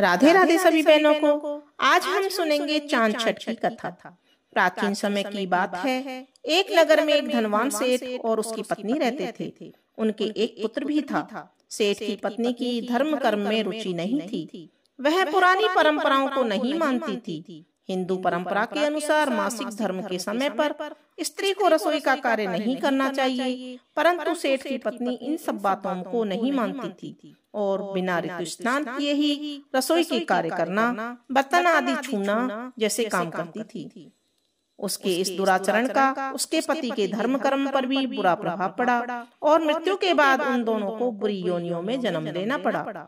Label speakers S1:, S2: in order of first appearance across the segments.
S1: राधे राधे सभी बहनों को आज हम सुनेंगे चांद छठ की कथा था प्राचीन समय की बात है एक नगर में एक धनवान सेठ और उसकी पत्नी रहते थे उनके एक पुत्र भी था सेठ की पत्नी की धर्म कर्म में रुचि नहीं थी वह पुरानी परंपराओं को नहीं मानती थी हिंदू परंपरा के अनुसार मासिक धर्म के समय पर स्त्री को रसोई का कार्य नहीं करना चाहिए परंतु सेठ की पत्नी इन सब बातों को नहीं मानती थी और बिना ऋतु स्नान किए ही रसोई के कार्य करना बर्तन आदि छूना जैसे काम करती थी उसके इस दुराचरण का उसके पति के धर्म कर्म पर भी बुरा प्रभाव पड़ा और मृत्यु के बाद उन दोनों को बुरी योनियों में जन्म लेना पड़ा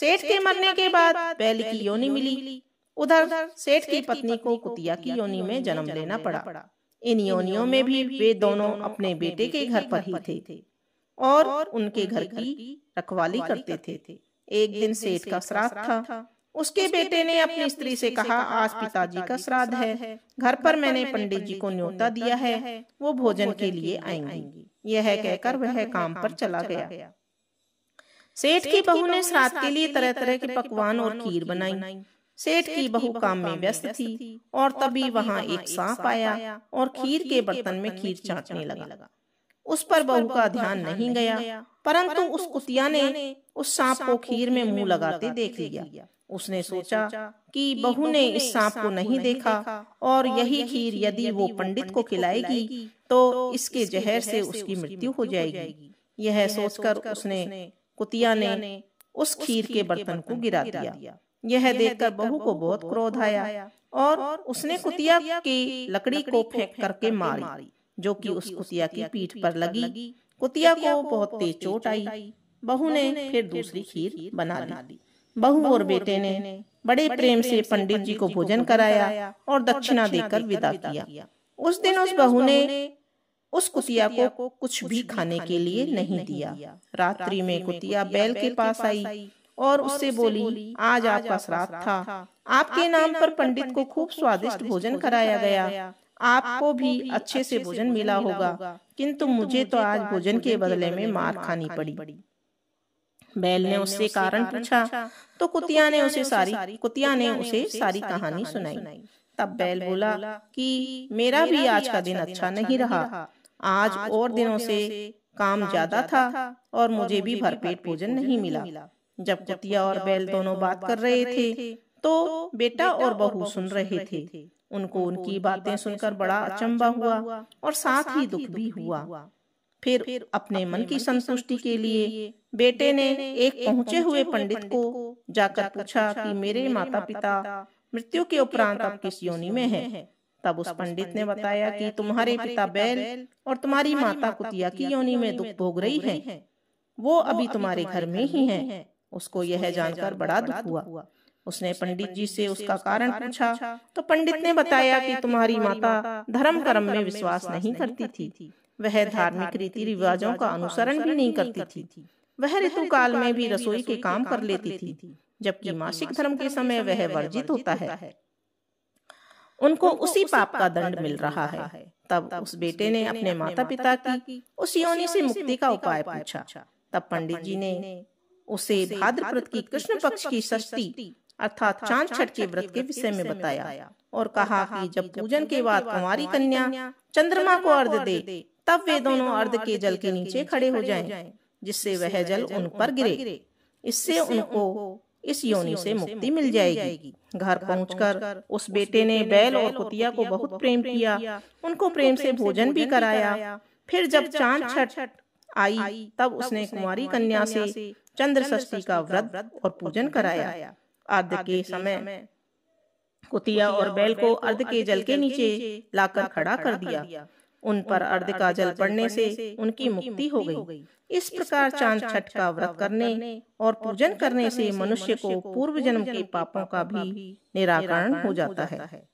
S1: सेठ के मरने के बाद पहली की योनि मिली उधर सेठ की पत्नी को कुतिया की योनि में जन्म लेना पड़ा इन योनियों में भी वे दोनों अपने बेटे के घर पर ही थे और उनके घर की रखवाली करते थे एक दिन सेठ का श्राद्ध था उसके बेटे ने अपनी स्त्री से कहा आज पिताजी का श्राद्ध है घर पर मैंने पंडित जी को न्योता दिया है वो भोजन के लिए आएंगे यह कहकर वह काम पर चला गया सेठ की बहू ने श्राद्ध के लिए तरह तरह के पकवान और खीर बनाई सेठ की बहु काम में व्यस्त थी और तभी वहाँ एक सांप आया और खीर के बर्तन में खीर चाटने लगा उस पर बहू का ध्यान नहीं गया परंतु उस कुतिया ने उस सांप को खीर में मुंह लगाते देख लिया उसने सोचा कि बहू ने इस सांप को नहीं देखा और यही खीर यदि वो पंडित को खिलाएगी तो, तो इसके जहर से उसकी मृत्यु हो जाएगी यह सोचकर उसने कुतिया ने उस खीर के बर्तन को गिरा दिया यह देखकर बहू को बहुत क्रोध आया और उसने कुतिया की लकड़ी को फेंक करके मारी जो कि उस कुतिया की पीठ पर लगी कुतिया को बहुत तेज चोट आई बहू ने फिर दूसरी खीर बना दी बहू और बेटे ने बड़े प्रेम से पंडित जी को भोजन कराया और दक्षिणा देकर विदा किया उस दिन उस बहू ने उस कुतिया को कुछ भी खाने के लिए नहीं दिया रात्रि में कुतिया बैल के पास आई और उससे बोली आज आपका श्राद्ध था आपके नाम पर पंडित को खूब स्वादिष्ट भोजन कराया गया आपको भी अच्छे से भोजन मिला होगा किंतु मुझे तो, तो आज भोजन के बदले में मार खानी पड़ी बैल ने उससे कारण पूछा तो, तो कुतिया ने उसे सारी कुतिया ने उसे सारी कहानी सुनाई तब बैल बोला कि मेरा भी आज का दिन अच्छा, अच्छा नहीं रहा आज और दिनों से काम ज्यादा था और मुझे भी भरपेट भोजन नहीं मिला जब कुतिया और बैल दोनों बात कर रहे थे तो, तो बेटा और बहू सुन रहे थे उनको उनकी बातें सुनकर बड़ा अचंबा हुआ और साथ ही दुख भी हुआ फिर अपने मन की संतुष्टि के लिए बेटे ने एक पहुंचे हुए पंडित को जाकर पूछा कि मेरे माता पिता मृत्यु के उपरांत अब किस योनि में हैं? तब उस पंडित ने बताया कि तुम्हारे पिता बैल और तुम्हारी माता कुतिया की योनि में दुख भोग रही है वो अभी तुम्हारे घर में ही है उसको यह जानकर बड़ा दुख हुआ उसने पंडित जी से उसका कारण पूछा तो पंडित ने बताया कि तुम्हारी माता धर्म कर्म में विश्वास नहीं करती थी वह धार्मिक रीति रिवाजों का अनुसरण भी नहीं करती थी वह ऋतु काल में भी रसोई के काम कर लेती थी जबकि मासिक धर्म के समय वह वर्जित होता है उनको उसी पाप का दंड मिल रहा है तब उस बेटे ने अपने माता पिता की उस योनि से मुक्ति का उपाय पूछा तब पंडित जी ने उसे भाद्रपद की कृष्ण पक्ष की सस्ती अर्थात चांद छठ के व्रत के विषय में बताया और कहा कि जब पूजन के बाद कुमारी कन्या चंद्रमा को अर्ध दे तब वे दोनों अर्ध के जल के नीचे खड़े हो जाएं, जिससे वह जल उन पर गिरे इससे उनको इस योनि से मुक्ति मिल जाएगी घर पहुंचकर उस बेटे ने बैल और कुतिया को बहुत प्रेम किया उनको प्रेम से भोजन भी कराया फिर जब चांद छठ आई तब उसने कुमारी कन्या से चंद्र षष्ठी का व्रत और पूजन कराया आद्य के समय कुतिया और बैल को अर्ध के जल के नीचे लाकर खड़ा कर दिया उन पर अर्ध का जल पड़ने से उनकी मुक्ति हो गई इस प्रकार चांद छठ का व्रत करने और पूजन करने से मनुष्य को पूर्व जन्म के पापों का भी निराकरण हो जाता है